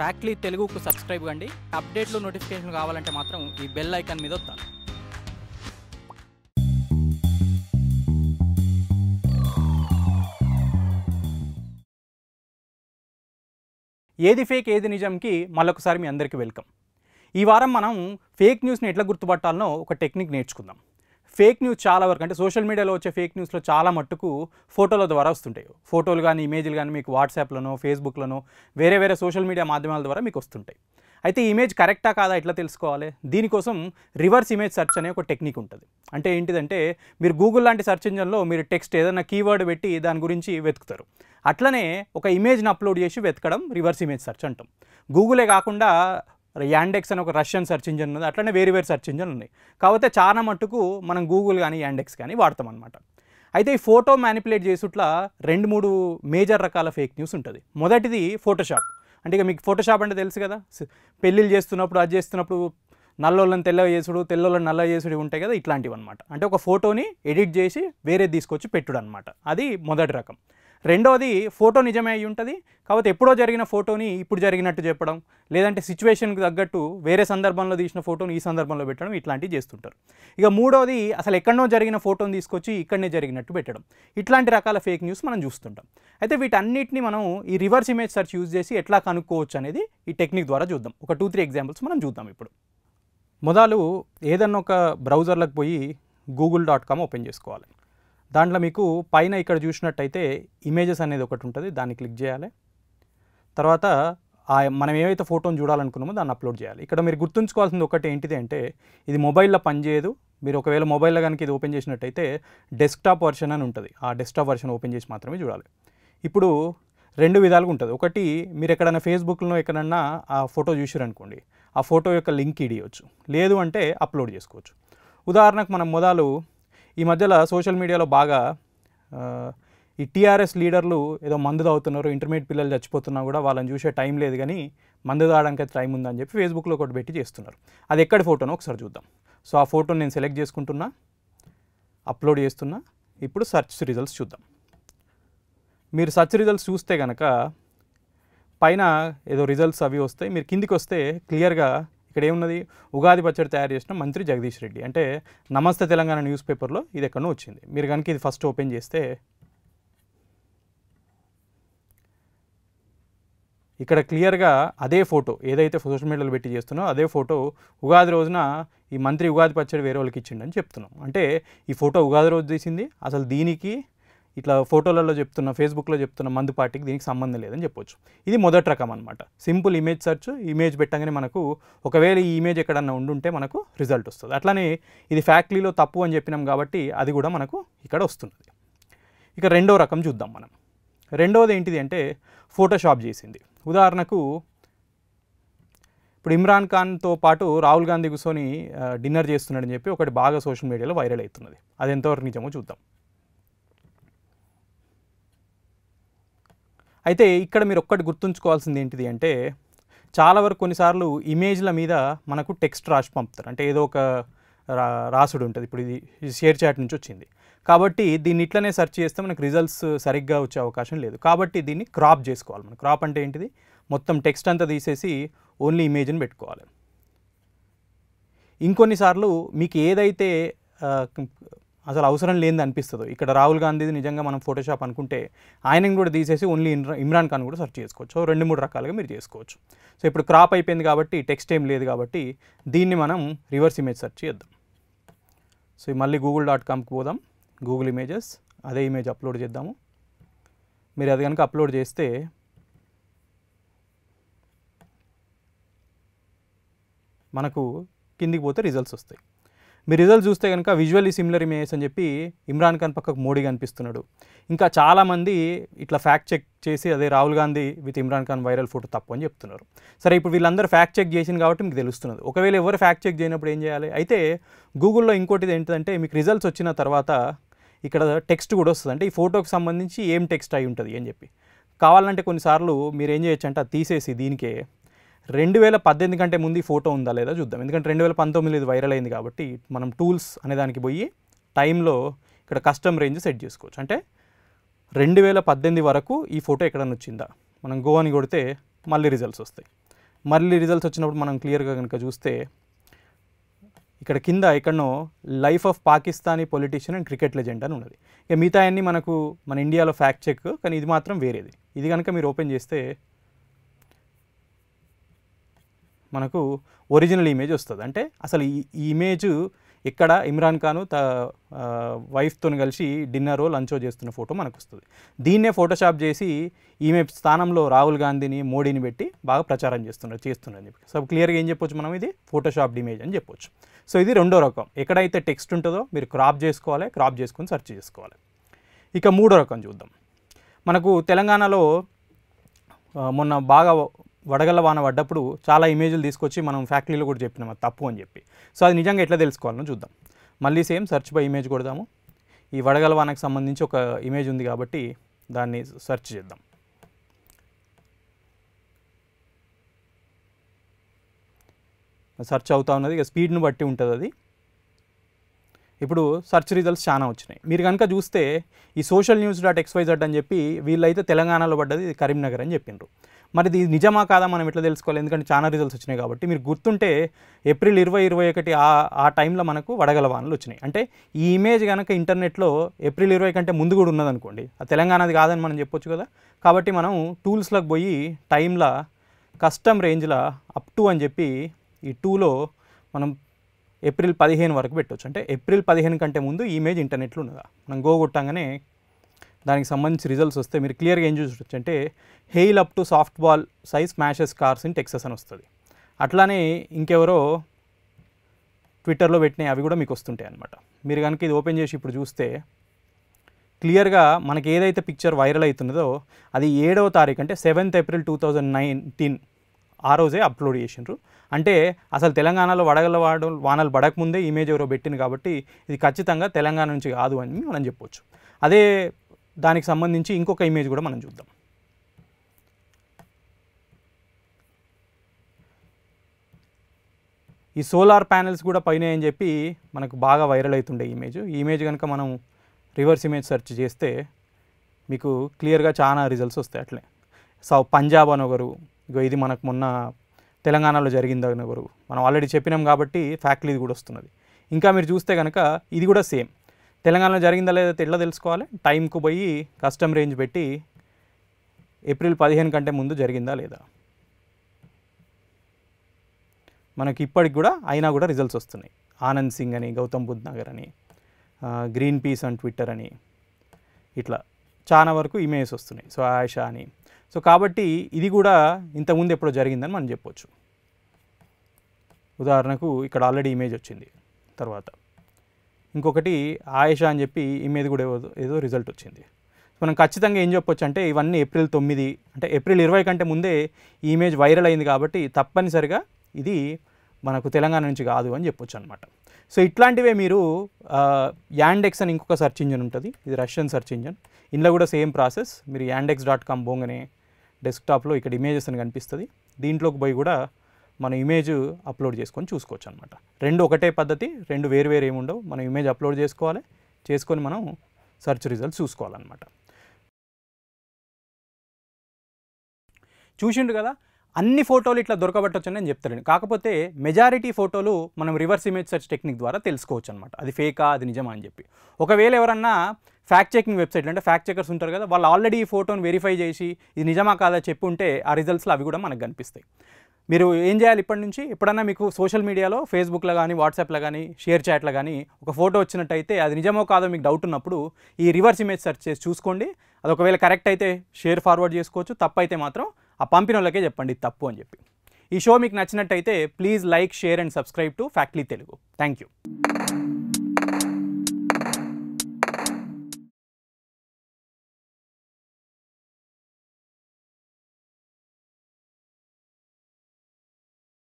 ఫ్యాక్ట్లీ తెలుగుకు సబ్స్క్రైబ్ కండి అప్డేట్లు నోటిఫికేషన్ కావాలంటే మాత్రం ఈ బెల్ ఐకాన్ మీద వస్తాను ఏది ఫేక్ ఏది నిజంకి మళ్ళొకసారి మీ అందరికీ వెల్కమ్ ఈ వారం మనం ఫేక్ న్యూస్ని ఎట్లా గుర్తుపట్టాలనో ఒక టెక్నిక్ నేర్చుకుందాం ఫేక్ న్యూస్ చాలా వరకు అంటే సోషల్ మీడియాలో వచ్చే ఫేక్ న్యూస్లో చాలా మట్టుకు ఫోటోల ద్వారా వస్తుంటాయి ఫోటోలు కానీ ఇమేజ్లు కానీ మీకు వాట్సాప్లను ఫేస్బుక్లను వేరే వేరే సోషల్ మీడియా మాధ్యమాల ద్వారా మీకు వస్తుంటాయి అయితే ఇమేజ్ కరెక్టా కాదా ఎట్లా తెలుసుకోవాలి దీనికోసం రివర్స్ ఇమేజ్ సెర్చ్ అనే ఒక టెక్నిక్ ఉంటుంది అంటే ఏంటిదంటే మీరు గూగుల్ లాంటి సెర్చ్ ఇంజన్లో మీరు టెక్స్ట్ ఏదైనా కీవర్డ్ పెట్టి దాని గురించి వెతుకుతారు అట్లనే ఒక ఇమేజ్ని అప్లోడ్ చేసి వెతకడం రివర్స్ ఇమేజ్ సెర్చ్ అంటాం గూగులే కాకుండా యాండెక్స్ అని ఒక రష్యన్ సర్చ్ ఇంజిన్ ఉంది అట్లనే వేరే వేరే సర్చ్ ఇంజిన్ ఉంది కాకపోతే చాలా మట్టుకు మనం గూగుల్ కానీ యాండెక్స్ కానీ వాడతాం అనమాట అయితే ఈ ఫోటో మ్యానిపులేట్ చేసుట్ల రెండు మూడు మేజర్ రకాల ఫేక్ న్యూస్ ఉంటుంది మొదటిది ఫోటోషాప్ అంటే ఇక మీకు ఫోటోషాప్ అంటే తెలుసు కదా పెళ్ళిళ్ళు చేస్తున్నప్పుడు అది చేస్తున్నప్పుడు నల్లోళ్ళని తెల్ల చేసుడు తెల్లోళ్ళని నల్ల చేసుడు ఉంటాయి కదా ఇట్లాంటివి అనమాట అంటే ఒక ఫోటోని ఎడిట్ చేసి వేరే తీసుకొచ్చి పెట్టుడు అనమాట అది మొదటి రకం రెండోది ఫోటో నిజమే అయి ఉంటుంది కాబట్టి ఎప్పుడో జరిగిన ఫోటోని ఇప్పుడు జరిగినట్టు చెప్పడం లేదంటే సిచ్యువేషన్కి తగ్గట్టు వేరే సందర్భంలో తీసిన ఫోటోని ఈ సందర్భంలో పెట్టడం ఇట్లాంటివి చేస్తుంటారు ఇక మూడోది అసలు ఎక్కడో జరిగిన ఫోటోని తీసుకొచ్చి ఇక్కడనే జరిగినట్టు పెట్టడం ఇట్లాంటి రకాల ఫేక్ న్యూస్ మనం చూస్తుంటాం అయితే వీటన్నిటిని మనం ఈ రివర్స్ ఇమేజ్ సర్చ్ యూజ్ చేసి ఎట్లా కనుక్కోవచ్చు అనేది ఈ టెక్నిక్ ద్వారా చూద్దాం ఒక టూ త్రీ ఎగ్జాంపుల్స్ మనం చూద్దాం ఇప్పుడు మొదలు ఏదన్నా ఒక బ్రౌజర్లకు పోయి గూగుల్ డాట్ కామ్ ఓపెన్ చేసుకోవాలి దాంట్లో మీకు పైన ఇక్కడ చూసినట్టయితే ఇమేజెస్ అనేది ఒకటి ఉంటుంది దాన్ని క్లిక్ చేయాలి తర్వాత మనం ఏవైతే ఫోటోని చూడాలనుకున్నామో దాన్ని అప్లోడ్ చేయాలి ఇక్కడ మీరు గుర్తుంచుకోవాల్సింది ఒకటి ఏంటిది అంటే ఇది మొబైల్లో పనిచేయదు మీరు ఒకవేళ మొబైల్లో కనుక ఇది ఓపెన్ చేసినట్టయితే డెస్క్టాప్ వర్షన్ అని ఉంటుంది ఆ డెస్క్టాప్ వర్షన్ ఓపెన్ చేసి మాత్రమే చూడాలి ఇప్పుడు రెండు విధాలుగా ఉంటుంది ఒకటి మీరు ఎక్కడైనా ఫేస్బుక్లో ఎక్కడన్నా ఆ ఫోటో చూసారనుకోండి ఆ ఫోటో యొక్క లింక్ ఇడియవచ్చు లేదు అంటే అప్లోడ్ చేసుకోవచ్చు ఉదాహరణకు మనం మొదలు ఈ మధ్యలో సోషల్ మీడియాలో బాగా ఈ టీఆర్ఎస్ లీడర్లు ఏదో మందు తాగుతున్నారు ఇంటర్మీడియట్ పిల్లలు చచ్చిపోతున్నా కూడా వాళ్ళని చూసే టైం లేదు కానీ మందు తాగడానికి అయితే టైం ఉందని చెప్పి ఫేస్బుక్లో ఒకటి పెట్టి చేస్తున్నారు అది ఎక్కడి ఫోటోనో ఒకసారి చూద్దాం సో ఆ ఫోటోని నేను సెలెక్ట్ చేసుకుంటున్నా అప్లోడ్ చేస్తున్నా ఇప్పుడు సర్చ్ రిజల్ట్స్ చూద్దాం మీరు సర్చ్ రిజల్ట్స్ చూస్తే కనుక పైన ఏదో రిజల్ట్స్ అవి వస్తాయి మీరు కిందికి వస్తే క్లియర్గా ఇక్కడ ఏమున్నది ఉగాది పచ్చడి తయారు చేసిన మంత్రి జగదీష్ రెడ్డి అంటే నమస్తే తెలంగాణ న్యూస్ పేపర్లో ఇది ఎక్కడో వచ్చింది మీరు కనుక ఇది ఫస్ట్ ఓపెన్ చేస్తే ఇక్కడ క్లియర్గా అదే ఫోటో ఏదైతే సోషల్ మీడియాలో పెట్టి చేస్తున్నో అదే ఫోటో ఉగాది రోజున ఈ మంత్రి ఉగాది పచ్చడి వేరే వాళ్ళకి ఇచ్చిండని చెప్తున్నాం అంటే ఈ ఫోటో ఉగాది రోజు తీసింది అసలు దీనికి ఇట్లా ఫోటోలలో చెప్తున్న ఫేస్బుక్లో చెప్తున్న మందు పార్టీకి దీనికి సంబంధం లేదని చెప్పొచ్చు ఇది మొదటి రకం అనమాట సింపుల్ ఇమేజ్ సెర్చ్ ఇమేజ్ పెట్టగానే మనకు ఒకవేళ ఈ ఇమేజ్ ఎక్కడన్నా ఉండుంటే మనకు రిజల్ట్ వస్తుంది అట్లానే ఇది ఫ్యాక్టరీలో తప్పు అని చెప్పినాం కాబట్టి అది కూడా మనకు ఇక్కడ వస్తున్నది ఇక రెండో రకం చూద్దాం మనం రెండవది ఏంటిది అంటే ఫోటోషాప్ చేసింది ఉదాహరణకు ఇప్పుడు ఇమ్రాన్ ఖాన్తో పాటు రాహుల్ గాంధీ కూర్చొని డిన్నర్ చేస్తున్నాడని చెప్పి ఒకటి బాగా సోషల్ మీడియాలో వైరల్ అవుతున్నది అది ఎంతవరకు నిజమో చూద్దాం అయితే ఇక్కడ మీరు ఒక్కటి గుర్తుంచుకోవాల్సింది ఏంటిది అంటే చాలా వరకు కొన్నిసార్లు ఇమేజ్ల మీద మనకు టెక్స్ట్ రాసి పంపుతారు అంటే ఏదో ఒక రా రాసుడు ఉంటుంది ఇప్పుడు ఇది షేర్ చాట్ నుంచి వచ్చింది కాబట్టి దీన్ని ఇట్లనే సెర్చ్ చేస్తే మనకు రిజల్ట్స్ సరిగ్గా వచ్చే అవకాశం లేదు కాబట్టి దీన్ని క్రాప్ చేసుకోవాలి మనం క్రాప్ అంటే ఏంటిది మొత్తం టెక్స్ట్ అంతా తీసేసి ఓన్లీ ఇమేజ్ని పెట్టుకోవాలి ఇంకొన్నిసార్లు మీకు ఏదైతే అసలు అవసరం లేదని అనిపిస్తుంది ఇక్కడ రాహుల్ గాంధీది నిజంగా మనం ఫోటోషాప్ అనుకుంటే ఆయనను కూడా తీసేసి ఓన్లీ ఇమ్రాన్ ఖాన్ కూడా సెర్చ్ చేసుకోవచ్చు రెండు మూడు రకాలుగా మీరు చేసుకోవచ్చు సో ఇప్పుడు క్రాప్ అయిపోయింది కాబట్టి టెక్స్ట్ ఏం లేదు కాబట్టి దీన్ని మనం రివర్స్ ఇమేజ్ సెర్చ్ చేద్దాం సో మళ్ళీ గూగుల్ డాట్ కామ్కి పోదాం గూగుల్ ఇమేజెస్ అదే ఇమేజ్ అప్లోడ్ చేద్దాము మీరు అది కనుక అప్లోడ్ చేస్తే మనకు కిందికి పోతే రిజల్ట్స్ వస్తాయి మీ రిజల్ట్ చూస్తే కనుక విజువల్లీ సిమిలర్ ఇమేజెస్ అని చెప్పి ఇమ్రాన్ ఖాన్ పక్కకు మోడీ కనిపిస్తున్నాడు ఇంకా చాలామంది ఇట్లా ఫ్యాక్ట్ చెక్ చేసి అదే Rahul Gandhi with Imran Khan viral photo తప్పు అని చెప్తున్నారు సరే ఇప్పుడు వీళ్ళందరూ ఫ్యాక్ట్ చెక్ చేసింది కాబట్టి మీకు తెలుస్తున్నది ఒకవేళ ఎవరు ఫ్యాక్ట్ చెక్ చేయనప్పుడు ఏం చేయాలి అయితే గూగుల్లో ఇంకోటిది ఏంటంటే మీకు రిజల్ట్స్ వచ్చిన తర్వాత ఇక్కడ టెక్స్ట్ కూడా వస్తుంది అంటే ఈ ఫోటోకి సంబంధించి ఏం టెక్స్ట్ అయి ఉంటుంది అని చెప్పి కావాలంటే కొన్నిసార్లు మీరు ఏం చేయొచ్చు అంటే అది తీసేసి దీనికే రెండు వేల పద్దెనిమిది కంటే ముందు ఈ ఫోటో ఉందా లేదా చూద్దాం ఎందుకంటే రెండు వేల పంతొమ్మిదిలో ఇది వైరల్ అయింది కాబట్టి మనం టూల్స్ అనేదానికి పోయి టైంలో ఇక్కడ కస్టమ్ రేంజ్ సెట్ చేసుకోవచ్చు అంటే రెండు వేల పద్దెనిమిది వరకు ఈ ఫోటో ఎక్కడన్నా వచ్చిందా మనం గో అని కొడితే మళ్ళీ రిజల్ట్స్ వస్తాయి మళ్ళీ రిజల్ట్స్ వచ్చినప్పుడు మనం క్లియర్గా కనుక చూస్తే ఇక్కడ కింద ఎక్కడనో life of Pakistani politician and cricket legend అని ఉన్నది ఇక మిగతా అన్నీ మనకు మన ఇండియాలో ఫ్యాక్ట్ చెక్ కానీ ఇది మాత్రం వేరేది ఇది కనుక మీరు ఓపెన్ చేస్తే మనకు ఒరిజినల్ ఇమేజ్ వస్తుంది అంటే అసలు ఈ ఇమేజ్ ఇక్కడ ఇమ్రాన్ ఖాను త వైఫ్తో కలిసి డిన్నర్ లంచో చేస్తున్న ఫోటో మనకు వస్తుంది దీన్నే ఫోటోషాప్ చేసి ఈమె స్థానంలో రాహుల్ గాంధీని మోడీని పెట్టి బాగా ప్రచారం చేస్తున్నారు చేస్తున్నారు అని చెప్పి సో క్లియర్గా ఏం చెప్పొచ్చు మనం ఇది ఫోటోషాప్ ఇమేజ్ అని చెప్పొచ్చు సో ఇది రెండో రకం ఎక్కడైతే టెక్స్ట్ ఉంటుందో మీరు క్రాప్ చేసుకోవాలి క్రాప్ చేసుకొని సెర్చ్ చేసుకోవాలి ఇక మూడో రకం చూద్దాం మనకు తెలంగాణలో మొన్న బాగా వడగళ్ళ వాన పడ్డప్పుడు చాలా ఇమేజ్లు తీసుకొచ్చి మనం ఫ్యాక్టరీలో కూడా చెప్పినాం అది తప్పు అని చెప్పి సో అది నిజంగా ఎట్లా తెలుసుకోవాలో చూద్దాం మళ్ళీ సేమ్ సర్చ్ బై ఇమేజ్ కొడదాము ఈ వడగల వానకు సంబంధించి ఒక ఇమేజ్ ఉంది కాబట్టి దాన్ని సర్చ్ చేద్దాం సర్చ్ అవుతా ఉన్నది ఇక స్పీడ్ను బట్టి ఉంటుంది అది ఇప్పుడు సర్చ్ రిజల్ట్స్ చాలా వచ్చినాయి మీరు కనుక చూస్తే ఈ సోషల్ న్యూస్ డాట్ ఎక్స్వైజెడ్ అని చెప్పి వీళ్ళైతే తెలంగాణలో పడ్డది కరీంనగర్ అని చెప్పిండ్రు మరి ఇది నిజమా కాదా మనం ఎట్లా తెలుసుకోవాలి ఎందుకంటే చాలా రిజల్ట్స్ వచ్చినాయి కాబట్టి మీరు గుర్తుంటే ఏప్రిల్ ఇరవై ఇరవై ఒకటి ఆ ఆ టైంలో మనకు వడగల వానలు వచ్చినాయి అంటే ఈ ఇమేజ్ కనుక ఇంటర్నెట్లో ఏప్రిల్ ఇరవై కంటే ముందు కూడా ఉన్నదనుకోండి ఆ తెలంగాణది కాదని మనం చెప్పొచ్చు కదా కాబట్టి మనం టూల్స్లోకి పోయి టైంలో కస్టమ్ రేంజ్లో అప్ టు అని చెప్పి ఈ టూలో మనం ఏప్రిల్ పదిహేను వరకు పెట్టవచ్చు అంటే ఏప్రిల్ పదిహేను కంటే ముందు ఈ ఇమేజ్ ఇంటర్నెట్లో ఉన్నదా మనం గో కొట్టంగానే దానికి సంబంధించి రిజల్ట్స్ వస్తే మీరు క్లియర్గా ఏం చూసి అంటే hail up to soft ball size mashes cars in Texas అని వస్తుంది అట్లానే ఇంకెవరో ట్విట్టర్లో పెట్టినాయి అవి కూడా మీకు వస్తుంటాయి అనమాట మీరు కనుక ఇది ఓపెన్ చేసి ఇప్పుడు చూస్తే క్లియర్గా మనకి ఏదైతే పిక్చర్ వైరల్ అవుతున్నదో అది ఏడవ తారీఖు అంటే seventh April two thousand nineteen ఆ రోజే అప్లోడ్ చేసిండ్రు అంటే అసలు తెలంగాణలో వడగల వాడు వానలు పడకముందే ఇమేజ్ ఎవరో పెట్టింది కాబట్టి ఇది ఖచ్చితంగా తెలంగాణ నుంచి కాదు అని మనం చెప్పొచ్చు అదే దానికి సంబంధించి ఇంకొక ఇమేజ్ కూడా మనం చూద్దాం ఈ సోలార్ ప్యానెల్స్ కూడా పైన అని చెప్పి మనకు బాగా వైరల్ అవుతుండే ఇమేజ్ ఈ ఇమేజ్ కనుక మనం రివర్స్ ఇమేజ్ సెర్చ్ చేస్తే మీకు క్లియర్గా చాలా రిజల్ట్స్ వస్తాయి అట్లే సౌ పంజాబ్ ఒకరు ఇగో ఇది మనకు మొన్న తెలంగాణలో జరిగింది అనొకరు మనం ఆల్రెడీ చెప్పినాం కాబట్టి ఫ్యాక్టరీ కూడా వస్తున్నది ఇంకా మీరు చూస్తే కనుక ఇది కూడా సేమ్ తెలంగాణలో జరిగిందా లేదా ఎట్లా తెలుసుకోవాలి టైంకు పోయి కస్టమ్ రేంజ్ పెట్టి ఏప్రిల్ పదిహేను కంటే ముందు జరిగిందా లేదా మనకి ఇప్పటికి కూడా అయినా కూడా రిజల్ట్స్ వస్తున్నాయి ఆనంద్ సింగ్ అని గౌతమ్ బుద్ధ్ నగర్ అని గ్రీన్ పీస్ అండ్ ట్విట్టర్ అని ఇట్లా చాలా వరకు ఇమేజెస్ వస్తున్నాయి సో ఆయిషా అని సో కాబట్టి ఇది కూడా ఇంతకుముందు ఎప్పుడో జరిగిందని మనం చెప్పొచ్చు ఉదాహరణకు ఇక్కడ ఆల్రెడీ ఇమేజ్ వచ్చింది తర్వాత ఇంకొకటి ఆయేష అని చెప్పి ఈ మీద కూడా ఏదో రిజల్ట్ వచ్చింది మనం ఖచ్చితంగా ఏం చెప్పొచ్చు అంటే ఇవన్నీ ఏప్రిల్ తొమ్మిది అంటే ఏప్రిల్ ఇరవై కంటే ముందే ఈ ఇమేజ్ వైరల్ అయింది కాబట్టి తప్పనిసరిగా ఇది మనకు తెలంగాణ నుంచి కాదు అని చెప్పొచ్చు అనమాట సో ఇట్లాంటివే మీరు యాండెక్స్ అని ఇంకొక సర్చ్ ఇంజన్ ఉంటుంది ఇది రష్యన్ సర్చ్ ఇంజన్ ఇందులో కూడా సేమ్ ప్రాసెస్ మీరు యాండెక్స్ డాట్ కామ్ బోంగనే డెస్క్టాప్లో ఇక్కడ ఇమేజెస్ అని కనిపిస్తుంది దీంట్లోకి పోయి కూడా మన ఇమేజ్ అప్లోడ్ చేసుకొని చూసుకోవచ్చు అనమాట రెండు ఒకటే పద్ధతి రెండు వేరు వేరు ఏమి ఉండవు మనం ఇమేజ్ అప్లోడ్ చేసుకోవాలి చేసుకొని మనం సెర్చ్ రిజల్ట్స్ చూసుకోవాలన్నమాట చూసిండు కదా అన్ని ఫోటోలు ఇట్లా దొరకబట్టొచ్చని నేను చెప్తాను కాకపోతే మెజారిటీ ఫోటోలు మనం రివర్స్ ఇమేజ్ సెర్చ్ టెక్నిక్ ద్వారా తెలుసుకోవచ్చు అనమాట అది ఫేకా అది నిజమా అని చెప్పి ఒకవేళ ఎవరన్నా ఫ్యాక్ట్ చెకింగ్ వెబ్సైట్లు అంటే ఫ్యాక్ట్ చెకర్స్ ఉంటారు కదా వాళ్ళు ఆల్రెడీ ఈ ఫోటోని వెరిఫై చేసి ఇది నిజమా కాదా చెప్పి ఉంటే ఆ రిజల్ట్స్లో అవి కూడా మనకు కనిపిస్తాయి మీరు ఏం చేయాలి ఇప్పటి నుంచి ఎప్పుడన్నా మీకు సోషల్ మీడియాలో ఫేస్బుక్లో కానీ వాట్సాప్లో కానీ షేర్ చాట్లో కానీ ఒక ఫోటో వచ్చినట్టయితే అది నిజమో కాదో మీకు డౌట్ ఉన్నప్పుడు ఈ రివర్స్ ఇమేజ్ సెర్చ్ చేసి చూసుకోండి అది ఒకవేళ కరెక్ట్ అయితే షేర్ ఫార్వర్డ్ చేసుకోవచ్చు తప్పు అయితే మాత్రం ఆ పంపిన వాళ్ళకే చెప్పండి తప్పు అని చెప్పి ఈ షో మీకు నచ్చినట్టయితే please like share and subscribe to Factly Telugu thank you